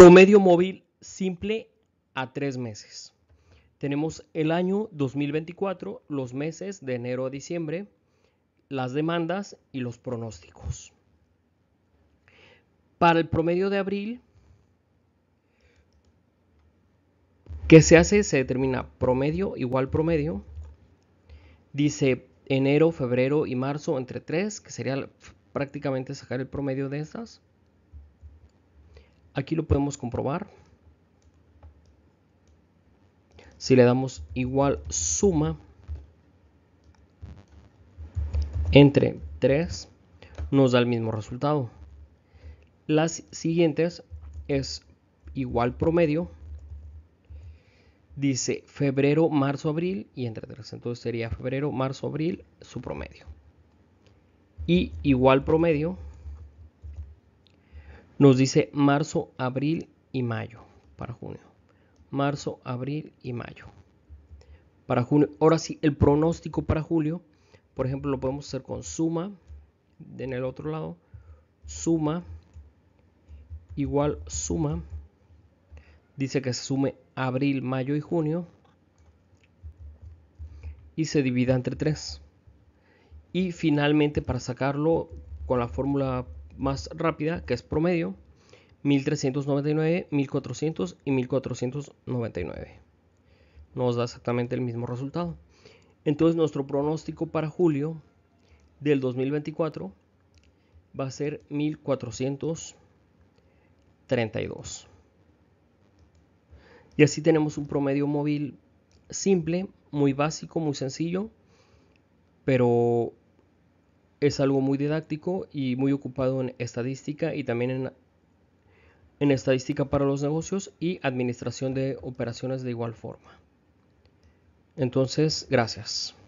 Promedio móvil simple a tres meses. Tenemos el año 2024, los meses de enero a diciembre, las demandas y los pronósticos. Para el promedio de abril, ¿qué se hace? Se determina promedio igual promedio. Dice enero, febrero y marzo entre tres, que sería prácticamente sacar el promedio de estas. Aquí lo podemos comprobar. Si le damos igual suma entre 3, nos da el mismo resultado. Las siguientes es igual promedio. Dice febrero, marzo, abril y entre 3. Entonces sería febrero, marzo, abril, su promedio. Y igual promedio nos dice marzo, abril y mayo para junio. Marzo, abril y mayo. Para junio, ahora sí, el pronóstico para julio, por ejemplo, lo podemos hacer con suma en el otro lado, suma igual suma. Dice que se sume abril, mayo y junio y se divida entre tres Y finalmente para sacarlo con la fórmula más rápida, que es promedio, 1399, 1400 y 1499. Nos da exactamente el mismo resultado. Entonces nuestro pronóstico para julio del 2024 va a ser 1432. Y así tenemos un promedio móvil simple, muy básico, muy sencillo, pero es algo muy didáctico y muy ocupado en estadística y también en, en estadística para los negocios y administración de operaciones de igual forma. Entonces, gracias.